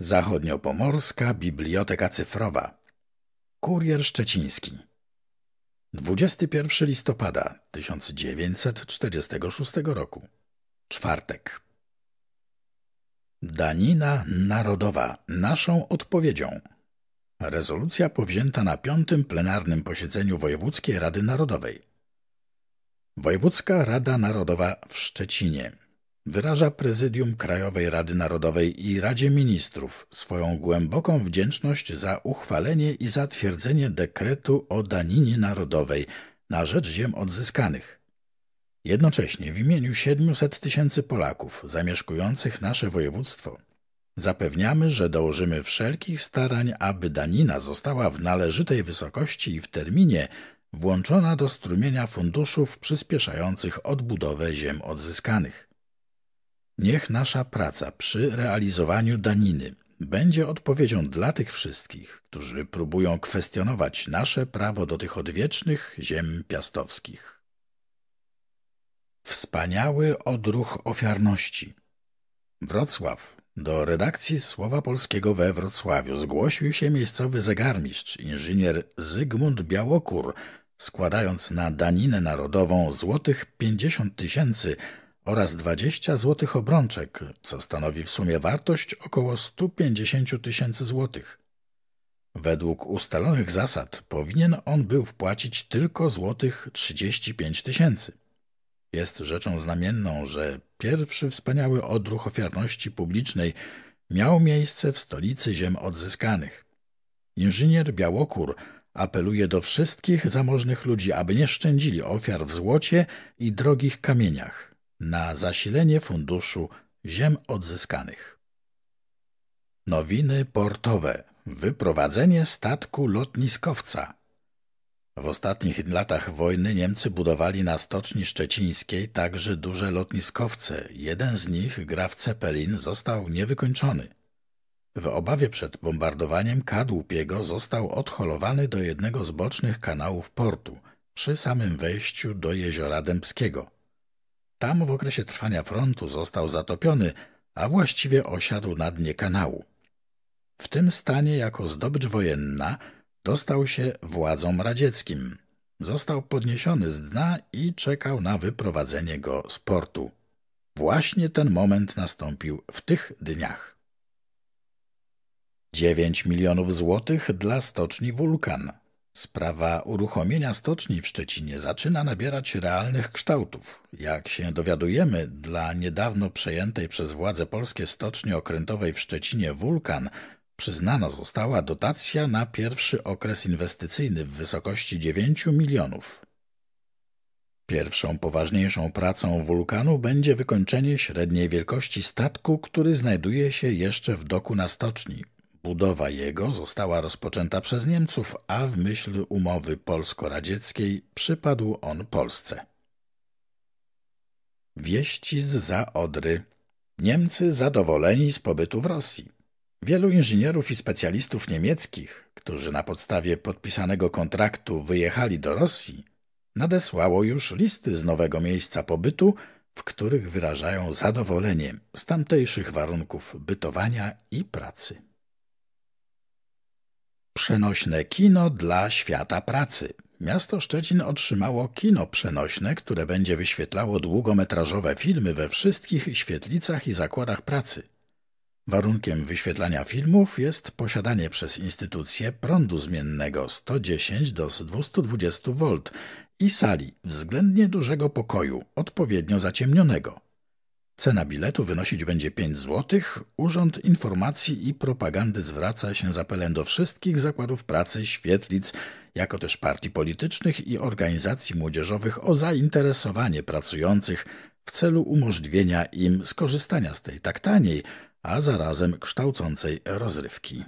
Zachodniopomorska Biblioteka Cyfrowa. Kurier Szczeciński. 21 listopada 1946 roku. Czwartek. Danina narodowa naszą odpowiedzią. Rezolucja powzięta na piątym plenarnym posiedzeniu Wojewódzkiej Rady Narodowej. Wojewódzka Rada Narodowa w Szczecinie wyraża Prezydium Krajowej Rady Narodowej i Radzie Ministrów swoją głęboką wdzięczność za uchwalenie i zatwierdzenie dekretu o daninie narodowej na rzecz ziem odzyskanych. Jednocześnie w imieniu 700 tysięcy Polaków zamieszkujących nasze województwo zapewniamy, że dołożymy wszelkich starań, aby danina została w należytej wysokości i w terminie włączona do strumienia funduszów przyspieszających odbudowę ziem odzyskanych. Niech nasza praca przy realizowaniu daniny będzie odpowiedzią dla tych wszystkich, którzy próbują kwestionować nasze prawo do tych odwiecznych ziem piastowskich. Wspaniały odruch ofiarności. Wrocław. Do redakcji Słowa Polskiego we Wrocławiu zgłosił się miejscowy zegarmistrz, inżynier Zygmunt Białokur, składając na daninę narodową złotych 50 tysięcy oraz 20 złotych obrączek, co stanowi w sumie wartość około 150 tysięcy złotych. Według ustalonych zasad powinien on był wpłacić tylko złotych 35 tysięcy. Jest rzeczą znamienną, że pierwszy wspaniały odruch ofiarności publicznej miał miejsce w stolicy ziem odzyskanych. Inżynier Białokur apeluje do wszystkich zamożnych ludzi, aby nie szczędzili ofiar w złocie i drogich kamieniach na zasilenie Funduszu Ziem Odzyskanych. Nowiny portowe. Wyprowadzenie statku lotniskowca. W ostatnich latach wojny Niemcy budowali na Stoczni Szczecińskiej także duże lotniskowce. Jeden z nich, Graf Zeppelin, został niewykończony. W obawie przed bombardowaniem kadłub jego został odholowany do jednego z bocznych kanałów portu, przy samym wejściu do Jeziora Dębskiego. Tam w okresie trwania frontu został zatopiony, a właściwie osiadł na dnie kanału. W tym stanie jako zdobycz wojenna dostał się władzom radzieckim. Został podniesiony z dna i czekał na wyprowadzenie go z portu. Właśnie ten moment nastąpił w tych dniach. 9 milionów złotych dla stoczni Wulkan. Sprawa uruchomienia stoczni w Szczecinie zaczyna nabierać realnych kształtów. Jak się dowiadujemy, dla niedawno przejętej przez władze polskie stoczni okrętowej w Szczecinie Wulkan przyznana została dotacja na pierwszy okres inwestycyjny w wysokości 9 milionów. Pierwszą poważniejszą pracą wulkanu będzie wykończenie średniej wielkości statku, który znajduje się jeszcze w doku na stoczni. Budowa jego została rozpoczęta przez Niemców, a w myśl umowy polsko-radzieckiej przypadł on Polsce. Wieści z za Odry. Niemcy zadowoleni z pobytu w Rosji. Wielu inżynierów i specjalistów niemieckich, którzy na podstawie podpisanego kontraktu wyjechali do Rosji, nadesłało już listy z nowego miejsca pobytu, w których wyrażają zadowolenie z tamtejszych warunków bytowania i pracy. Przenośne kino dla świata pracy. Miasto Szczecin otrzymało kino przenośne, które będzie wyświetlało długometrażowe filmy we wszystkich świetlicach i zakładach pracy. Warunkiem wyświetlania filmów jest posiadanie przez instytucję prądu zmiennego 110 do 220 V i sali względnie dużego pokoju, odpowiednio zaciemnionego. Cena biletu wynosić będzie 5 zł. Urząd Informacji i Propagandy zwraca się z apelem do wszystkich zakładów pracy, świetlic, jako też partii politycznych i organizacji młodzieżowych o zainteresowanie pracujących w celu umożliwienia im skorzystania z tej tak taniej, a zarazem kształcącej rozrywki.